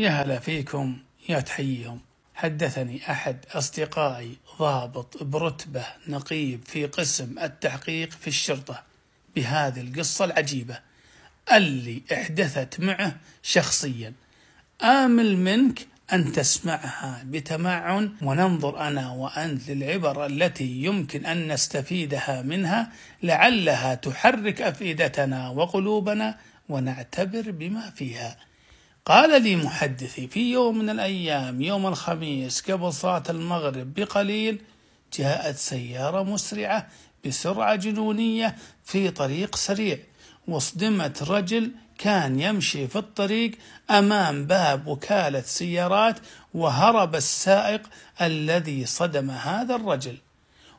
يا هلا فيكم يا تحيهم حدثني أحد أصدقائي ضابط برتبة نقيب في قسم التحقيق في الشرطة بهذه القصة العجيبة اللي احدثت معه شخصيا آمل منك أن تسمعها بتمعن وننظر أنا وأنت للعبر التي يمكن أن نستفيدها منها لعلها تحرك أفئدتنا وقلوبنا ونعتبر بما فيها قال لي محدثي في يوم من الأيام يوم الخميس قبل صلاة المغرب بقليل جاءت سيارة مسرعة بسرعة جنونية في طريق سريع واصدمت رجل كان يمشي في الطريق أمام باب وكالة سيارات وهرب السائق الذي صدم هذا الرجل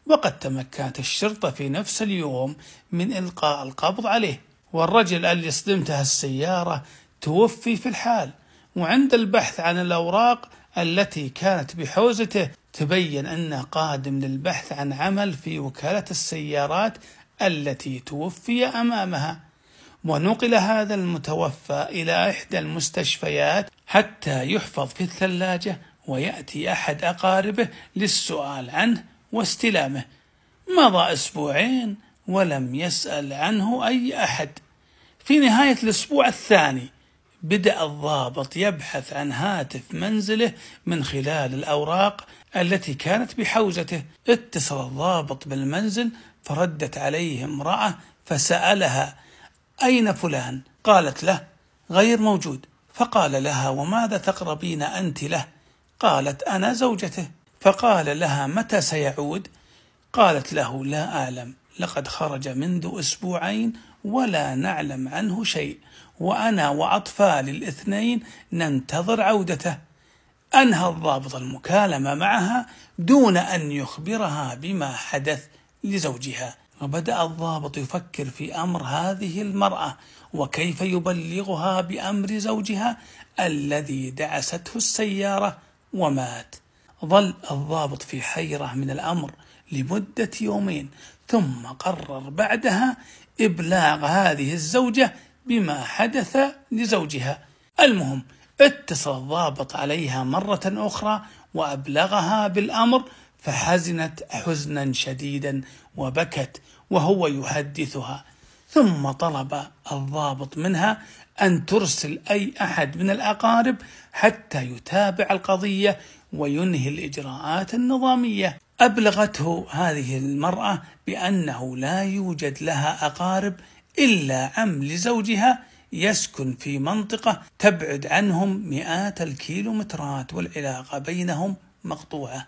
وقد تمكنت الشرطة في نفس اليوم من إلقاء القبض عليه والرجل اللي صدمته السيارة توفي في الحال وعند البحث عن الأوراق التي كانت بحوزته تبين أنه قادم للبحث عن عمل في وكالة السيارات التي توفي أمامها ونقل هذا المتوفى إلى إحدى المستشفيات حتى يحفظ في الثلاجة ويأتي أحد أقاربه للسؤال عنه واستلامه مضى أسبوعين ولم يسأل عنه أي أحد في نهاية الأسبوع الثاني بدأ الضابط يبحث عن هاتف منزله من خلال الأوراق التي كانت بحوزته اتصل الضابط بالمنزل فردت عليه امرأة فسألها أين فلان؟ قالت له غير موجود فقال لها وماذا تقربين أنت له؟ قالت أنا زوجته فقال لها متى سيعود؟ قالت له لا أعلم لقد خرج منذ أسبوعين ولا نعلم عنه شيء وأنا وأطفالي الاثنين ننتظر عودته أنهى الضابط المكالمة معها دون أن يخبرها بما حدث لزوجها وبدأ الضابط يفكر في أمر هذه المرأة وكيف يبلغها بأمر زوجها الذي دعسته السيارة ومات ظل الضابط في حيرة من الأمر لمدة يومين ثم قرر بعدها إبلاغ هذه الزوجة بما حدث لزوجها المهم اتصل الضابط عليها مرة أخرى وأبلغها بالأمر فحزنت حزنا شديدا وبكت وهو يحدثها ثم طلب الضابط منها أن ترسل أي أحد من الأقارب حتى يتابع القضية وينهي الإجراءات النظامية أبلغته هذه المرأة بأنه لا يوجد لها أقارب إلا عم لزوجها يسكن في منطقة تبعد عنهم مئات الكيلومترات والعلاقة بينهم مقطوعة.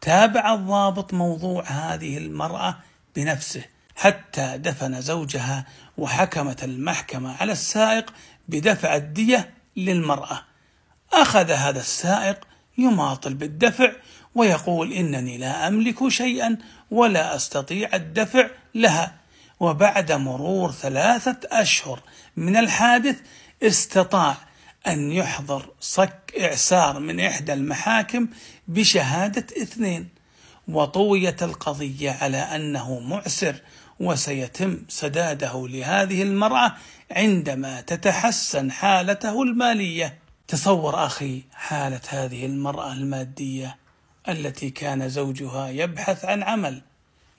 تابع الضابط موضوع هذه المرأة بنفسه حتى دفن زوجها وحكمت المحكمة على السائق بدفع الدية للمرأة. أخذ هذا السائق يماطل بالدفع ويقول انني لا املك شيئا ولا استطيع الدفع لها وبعد مرور ثلاثه اشهر من الحادث استطاع ان يحضر صك اعسار من احدى المحاكم بشهاده اثنين وطويت القضيه على انه معسر وسيتم سداده لهذه المراه عندما تتحسن حالته الماليه تصور أخي حالة هذه المرأة المادية التي كان زوجها يبحث عن عمل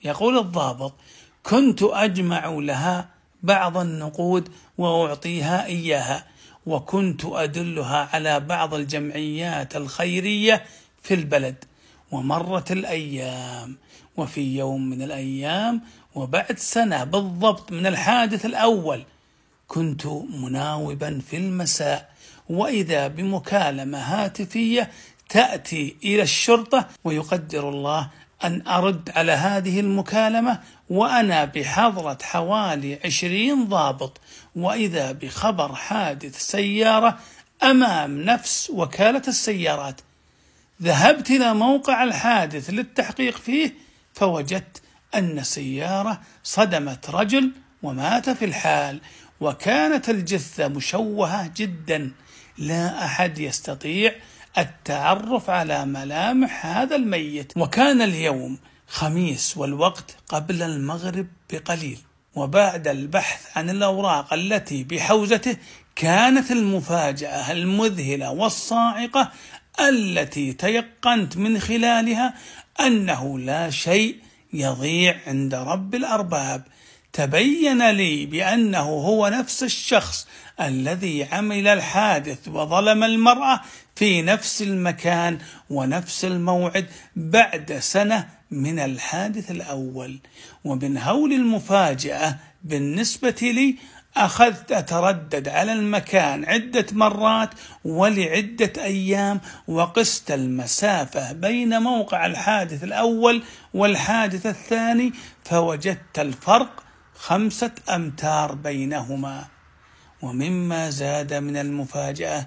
يقول الضابط كنت أجمع لها بعض النقود وأعطيها إياها وكنت أدلها على بعض الجمعيات الخيرية في البلد ومرت الأيام وفي يوم من الأيام وبعد سنة بالضبط من الحادث الأول كنت مناوبا في المساء واذا بمكالمه هاتفيه تاتي الى الشرطه ويقدر الله أن أرد على هذه المكالمة وأنا بحضرة حوالي عشرين ضابط وإذا بخبر حادث سيارة أمام نفس وكالة السيارات ذهبت إلى موقع الحادث للتحقيق فيه فوجدت أن سيارة صدمت رجل ومات في الحال وكانت الجثة مشوهة جدا لا أحد يستطيع التعرف على ملامح هذا الميت وكان اليوم خميس والوقت قبل المغرب بقليل وبعد البحث عن الأوراق التي بحوزته كانت المفاجأة المذهلة والصاعقة التي تيقنت من خلالها أنه لا شيء يضيع عند رب الأرباب تبين لي بأنه هو نفس الشخص الذي عمل الحادث وظلم المرأة في نفس المكان ونفس الموعد بعد سنة من الحادث الأول ومن هول المفاجأة بالنسبة لي أخذت أتردد على المكان عدة مرات ولعدة أيام وقست المسافة بين موقع الحادث الأول والحادث الثاني فوجدت الفرق خمسة أمتار بينهما ومما زاد من المفاجأة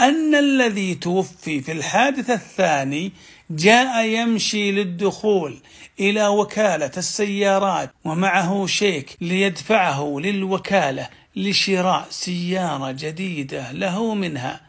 أن الذي توفي في الحادث الثاني جاء يمشي للدخول إلى وكالة السيارات ومعه شيك ليدفعه للوكالة لشراء سيارة جديدة له منها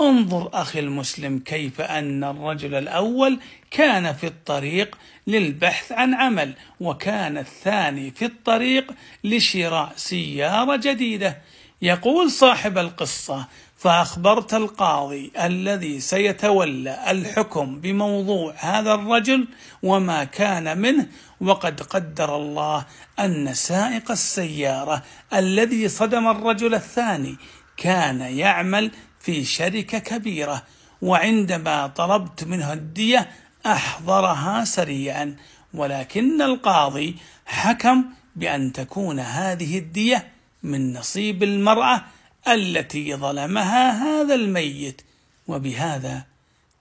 انظر اخي المسلم كيف ان الرجل الاول كان في الطريق للبحث عن عمل وكان الثاني في الطريق لشراء سياره جديده يقول صاحب القصه فاخبرت القاضي الذي سيتولى الحكم بموضوع هذا الرجل وما كان منه وقد قدر الله ان سائق السياره الذي صدم الرجل الثاني كان يعمل في شركة كبيرة وعندما طلبت منه الدية أحضرها سريعا ولكن القاضي حكم بأن تكون هذه الدية من نصيب المرأة التي ظلمها هذا الميت وبهذا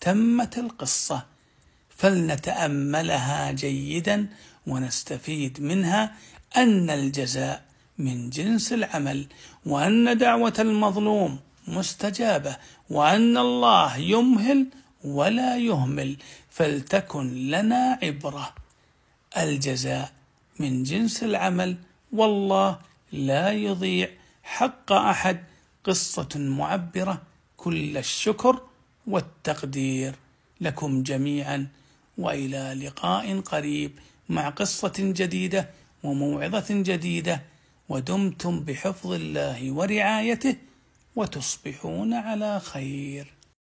تمت القصة فلنتأملها جيدا ونستفيد منها أن الجزاء من جنس العمل وأن دعوة المظلوم مستجابه وان الله يمهل ولا يهمل فلتكن لنا عبره الجزاء من جنس العمل والله لا يضيع حق احد قصه معبره كل الشكر والتقدير لكم جميعا والى لقاء قريب مع قصه جديده وموعظه جديده ودمتم بحفظ الله ورعايته وتصبحون على خير